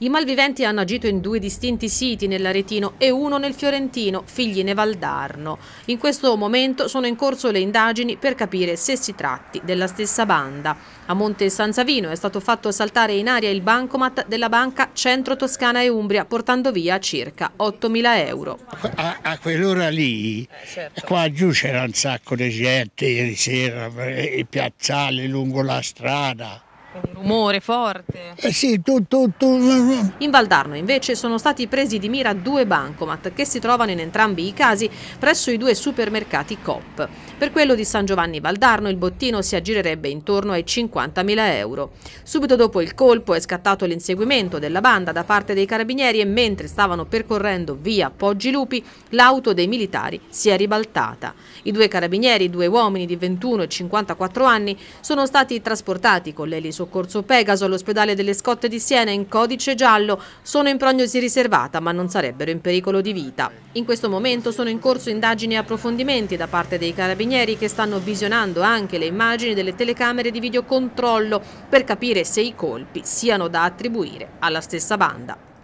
I malviventi hanno agito in due distinti siti nell'Aretino e uno nel Fiorentino, Figline Valdarno. In questo momento sono in corso le indagini per capire se si tratti della stessa banda. A Monte San Savino è stato fatto saltare in aria il bancomat della banca Centro Toscana e Umbria, portando via circa 8.000 euro. A, a quell'ora lì, certo. qua giù c'era un sacco di gente ieri sera, eh, il piazzale lungo la strada quindi rumore forte. Eh sì, tutto, tutto. In Valdarno invece sono stati presi di mira due bancomat che si trovano in entrambi i casi presso i due supermercati COP. Per quello di San Giovanni Valdarno il bottino si aggirerebbe intorno ai 50.000 euro. Subito dopo il colpo è scattato l'inseguimento della banda da parte dei carabinieri e mentre stavano percorrendo via Poggi Lupi l'auto dei militari si è ribaltata. I due carabinieri, due uomini di 21 e 54 anni, sono stati trasportati con le lesioni soccorso Pegaso all'ospedale delle Scotte di Siena in codice giallo sono in prognosi riservata ma non sarebbero in pericolo di vita. In questo momento sono in corso indagini e approfondimenti da parte dei carabinieri che stanno visionando anche le immagini delle telecamere di videocontrollo per capire se i colpi siano da attribuire alla stessa banda.